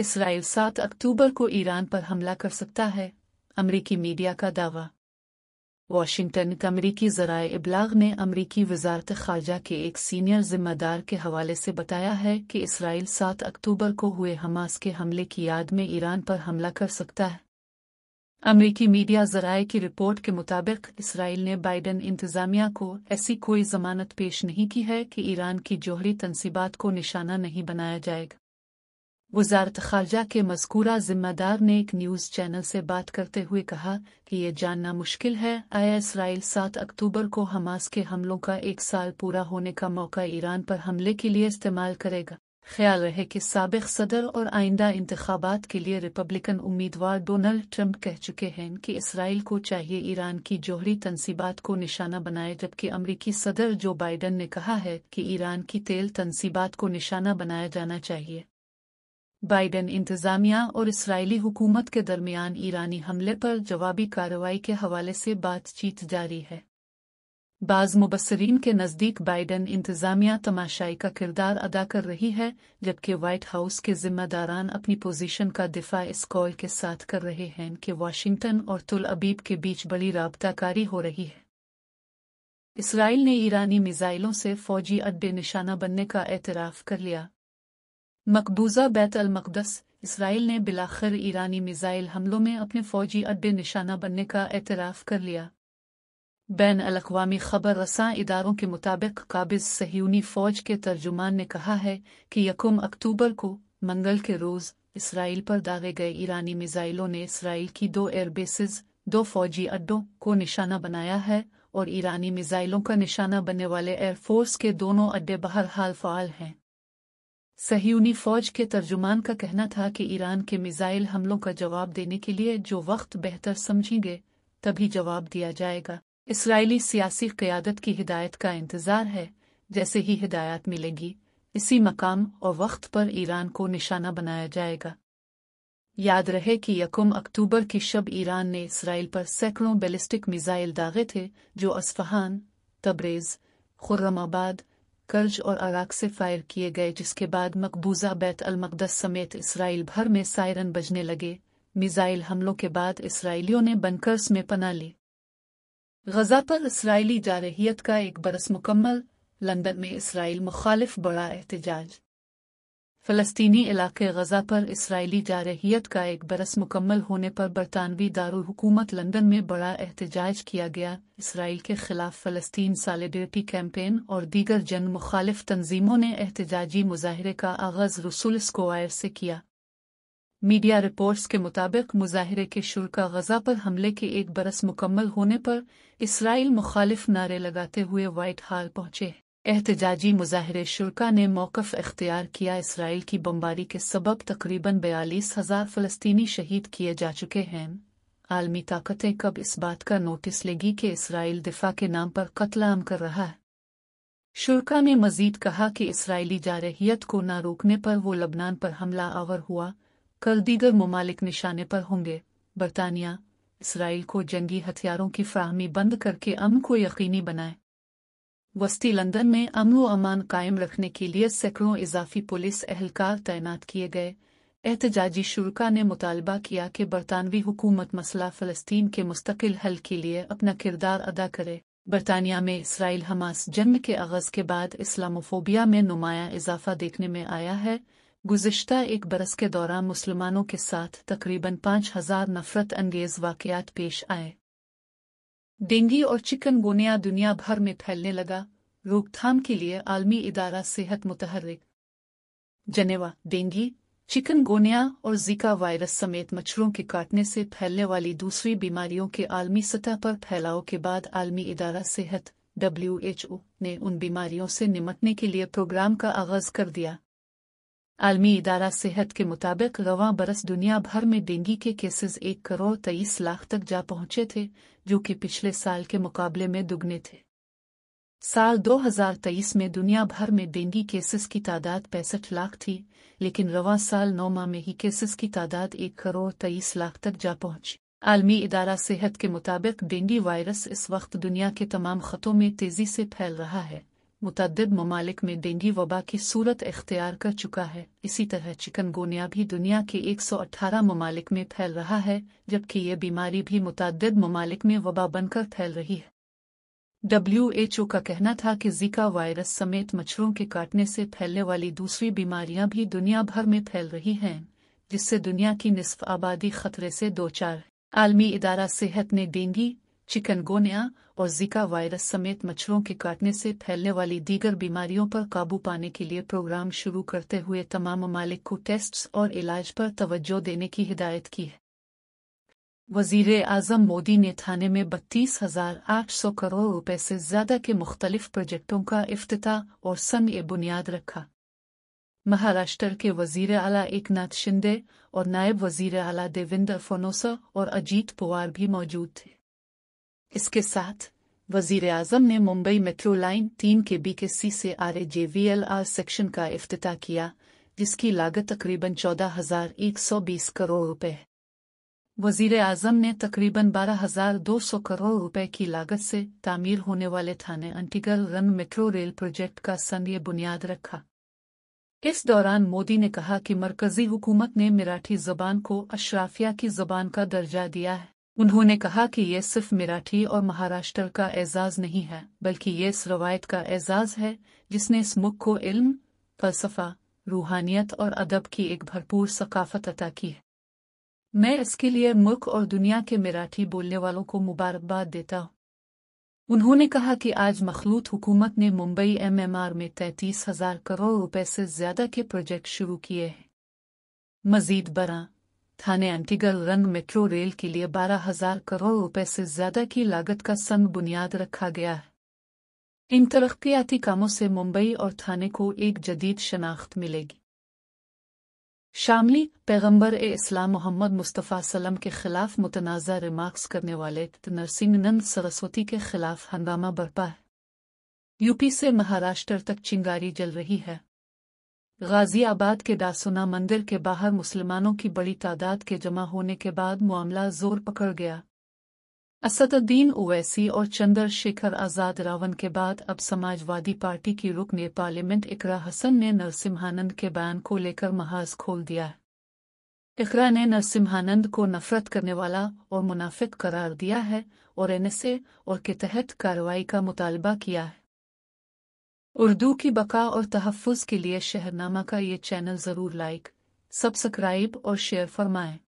Israel 7 अक्टूबर को Iran पर हमला कर सकता है अमरीकी मीडिया का दावा वाशिंगटन अमरीकी जराए इबलाग ने अमरीकी वजारत खारजा के एक सीनियर जिम्मेदार के हवाले से बताया है कि इसराइल सात अक्टूबर को हुए हमास के हमले की याद में ईरान पर हमला कर सकता है अमरीकी मीडिया जराए की रिपोर्ट के मुताबिक इसराइल ने बाइडन इंतजामिया को ऐसी कोई जमानत पेश नहीं की है कि ईरान की जोहरी तनसीबात को निशाना नहीं बनाया जाएगा वजारत खारजा के मस्कूरा जिम्मेदार ने एक न्यूज़ चैनल से बात करते हुए कहा कि ये जानना मुश्किल है आया इसराइल सात अक्टूबर को हमास के हमलों का एक साल पूरा होने का मौका ईरान पर हमले के लिए इस्तेमाल करेगा ख्याल रहे कि सबक सदर और आइंदा इंतबात के लिए रिपब्लिकन उम्मीदवार डोनाल्ड ट्रंप कह चुके हैं कि इसराइल को चाहिए ईरान की जोहरी तनसीबात को निशाना बनाए जबकि अमरीकी सदर जो बाइडन ने कहा है कि ईरान की तेल तनसीबात को निशाना बनाया जाना चाहिए बाइडेन इंतजामिया और इसराइली हुकूमत के दरमियान ईरानी हमले पर जवाबी कार्रवाई के हवाले से बातचीत जारी है बाज़ मुबसरीन के नज़दीक बाइडेन इंतजामिया तमाशाई का किरदार अदा कर रही है जबकि व्हाइट हाउस के जिम्मेदारान अपनी पोजीशन का दिफा इस कॉल के साथ कर रहे हैं कि वाशिंगटन और तुल अबीब के बीच बड़ी रबताकारी हो रही है इसराइल ने ईरानी मिज़ाइलों से फौजी अड्डे निशाना बनने का एतराफ़ कर लिया मकबूजा बैत अल मकदस इसराइल ने बिलाखिर ईरानी मिसाइल हमलों में अपने फौजी अड्डे निशाना बनने का एतराफ़ कर लिया बैन अलावामी खबर रसा इदारों के मुताबिक काबिज सहयूनी फौज के तर्जुमान ने कहा है कि यकुम अक्टूबर को मंगल के रोज़ इसराइल पर दागे गए ईरानी मिसाइलों ने इसराइल की दो एयरबेसिस दो फौजी अड्डों को निशाना बनाया है और ईरानी मिसाइलों का निशाना बनने वाले एयरफोर्स के दोनों अड्डे बहरहाल फ़ाल हैं सहयूनी फौज के तर्जुमान का कहना था कि ईरान के मिसाइल हमलों का जवाब देने के लिए जो वक्त बेहतर समझेंगे तभी जवाब दिया जाएगा इसराइली सियासी क्यादत की हिदायत का इंतजार है जैसे ही हिदायत मिलेगी इसी मकाम और वक्त पर ईरान को निशाना बनाया जाएगा याद रहे कि यकुम अक्टूबर की शब ईरान ने इसराइल पर सैकड़ों बैलिस्टिक मिसाइल दागे थे जो असफहान तबरेज खुर्रमाबाद कर्ज और अराक से फायर किए गए जिसके बाद मकबूजा बैत अल मकदस समेत इसराइल भर में सायरन बजने लगे मिसाइल हमलों के बाद इसराइलियों ने बनकर्स में पना ली गजा पर इसराइली जारहीत का एक बरस मुकम्मल लंदन में इसराइल मुखालिफ बड़ा एहतजाज फ़लस्तीनी इलाके गजा पर इसराइली जारहीत का एक बरस मुकम्मल होने पर बरतानवी दारकूमत लंदन में बड़ा एहतजाज किया गया इसराइल के खिलाफ फ़लस्तीन सालिडरिटी कैंपेन और दीगर जन मुखालिफ तंजीमों ने एहतजाजी मुजाहरे का आगाज़ रसूल स्कोर से किया मीडिया रिपोर्ट्स के मुताबिक मुजाहरे के शुरा गजा पर हमले के एक बरस मुकम्मल होने पर इसराइल मुखालिफ नारे लगाते हुए व्हाइट हाल पहुंचे एहतजाजी मुजाहरे शुरका ने मौकफ अख्तियार किया इसराइल की बमबारी के सबब तकरीबन बयालीस हजार फलस्तीनी शहीद किए जा चुके हैं आलमी ताकतें कब इस बात का नोटिस लेगी कि इसराइल दिफा के नाम पर कत्लाम कर रहा है शुरका ने मजीद कहा कि इसराइली जारहियत को न रोकने पर वो लबनान पर हमला आवर हुआ कल दीगर ममालिक निशाने पर होंगे बरतानिया इसराइल को जंगी हथियारों की फ्राहमी बंद करके अमन को यकीनी बनाए वस्ती लंदन में अमन अमान कायम रखने के लिए सैकड़ों इजाफी पुलिस अहलकार तैनात किए गए एहतजाजी शुरा ने मुतालबा किया कि बरतानवी हुकूमत मसला फ़लस्तीन के मुस्तकिल हल के लिए अपना किरदार अदा करे बरतानिया में इसराइल हमास जन्म के आगज के बाद इस्लामोफोबिया में नुमाया इजाफा देखने में आया है गुजशत एक बरस के दौरान मुसलमानों के साथ तकरीबन पाँच हज़ार नफरत अंगेज़ वाक़ात पेश आए डेंगू और चिकनगुनिया दुनिया भर में फैलने लगा रोकथाम के लिए आलमी इदारा सेहत मुतहरिक जनेवा डेंगी गोनिया और जीका वायरस समेत मच्छरों के काटने से फैलने वाली दूसरी बीमारियों के आलमी सतह पर फैलाव के बाद आलमी इदारा सेहत डब्ल्यू ने उन बीमारियों से निमटने के लिए प्रोग्राम का आगाज कर दिया आलमी इदारा सेहत के मुताबिक रवा बरस दुनिया भर में डेंगू के केसेस एक करोड़ तेईस लाख तक जा पहुंचे थे जो कि पिछले साल के मुकाबले में दुगने थे साल 2023 में दुनिया भर में डेंगू केसेस की तादाद पैंसठ लाख थी लेकिन रवा साल नौ माह में ही केसेस की तादाद एक करोड़ तेईस लाख तक जा पहुंची आलमी इदारा सेहत के मुताबिक डेंगू वायरस इस वक्त दुनिया के तमाम खतों में तेजी से फैल रहा है मुतद ममालिक में डेंगी वबा की सूरत अख्तियार कर चुका है इसी तरह चिकनगोनिया भी दुनिया के एक सौ अठारह ममालिक में फैल रहा है जबकि यह बीमारी भी मुतद ममालिक में वबा बनकर फैल रही है डब्ल्यू एच ओ का कहना था कि जीका वायरस समेत मच्छरों के काटने से फैलने वाली दूसरी बीमारियां भी दुनिया भर में फैल रही हैं जिससे दुनिया की निसफ आबादी खतरे से दो चार आलमी इदारा सेहत ने डेंगी चिकनगोनिया और जीका वायरस समेत मच्छरों के काटने से फैलने वाली दीगर बीमारियों पर काबू पाने के लिए प्रोग्राम शुरू करते हुए तमाम ममालिक को टेस्ट और इलाज पर तवज्जो देने की हिदायत की है वजीर आजम मोदी ने थाने में बत्तीस हजार आठ सौ करोड़ रुपए से ज्यादा के मुख्तलिफ प्रोजेक्टों का अफ्ताह और सन ए बुनियाद रखा महाराष्ट्र के वजीर अला नाथ शिंदे और नायब वजीर अला देवेंद्र फोनोसा और अजीत पवार भी मौजूद थे इसके साथ वजीर अजम ने मुंबई मेट्रो लाइन तीन के बी के सी से R A J V L R section का अफ्ताह किया जिसकी लागत तकरीबन चौदह हजार एक सौ बीस करोड़ रुपए वजीर आज़म ने तकरीबन बारह हजार दो सौ करोड़ रुपए की लागत से तामीर होने वाले थाने अंटीगल रन मेट्रो रेल प्रोजेक्ट का संग बुनियाद रखा इस दौरान मोदी ने कहा कि मरकजी हुकूमत ने मराठी जबान को अशराफिया की जबान का दर्जा दिया है उन्होंने कहा कि यह सिर्फ मराठी और महाराष्ट्र का एजाज नहीं है बल्कि ये इस रवायत का एजाज है जिसने इस मुख को इल्म फलसफा रूहानियत और अदब की एक भरपूर सकाफत अता की है मैं इसके लिए मुल्क और दुनिया के मराठी बोलने वालों को मुबारकबाद देता हूँ उन्होंने कहा कि आज मखलूत हुकूमत ने मुंबई एमएमआर में तैतीस हजार करोड़ रुपए से ज्यादा के प्रोजेक्ट शुरू किए हैं मजीद बरा थाने एंटीगल रंग मेट्रो रेल के लिए बारह हजार करोड़ रुपए से ज्यादा की लागत का संग बुनियाद रखा गया है इन तरक्याती कामों से मुंबई और थाने को एक जदीद शनाख्त मिलेगी शामली पैगंबर ए इस्लाम मोहम्मद मुस्तफ़ा सलम के खिलाफ मुतनाज़ा रिमार्क्स करने वाले नरसिंहनंद सरस्वती के खिलाफ हंगामा बरपा है यूपी से महाराष्ट्र तक चिंगारी जल रही है गाजियाबाद के दासुना मंदिर के बाहर मुसलमानों की बड़ी तादाद के जमा होने के बाद मामला जोर पकड़ गया असदुद्दीन ओवैसी और चंद्रशेखर आज़ाद रावण के बाद अब समाजवादी पार्टी की रुक ने पार्लियामेंट इकरा हसन ने नरसिम्हानंद के बयान को लेकर महाज खोल दिया इकरा ने नरसिम्हानंद को नफरत करने वाला और मुनाफिक करार दिया है और एनएसए और के तहत कार्रवाई का मुतालबा किया है उर्दू की बका और तहफ़ के लिए शहरनामा का ये चैनल ज़रूर लाइक सब्सक्राइब और शेयर फरमाएं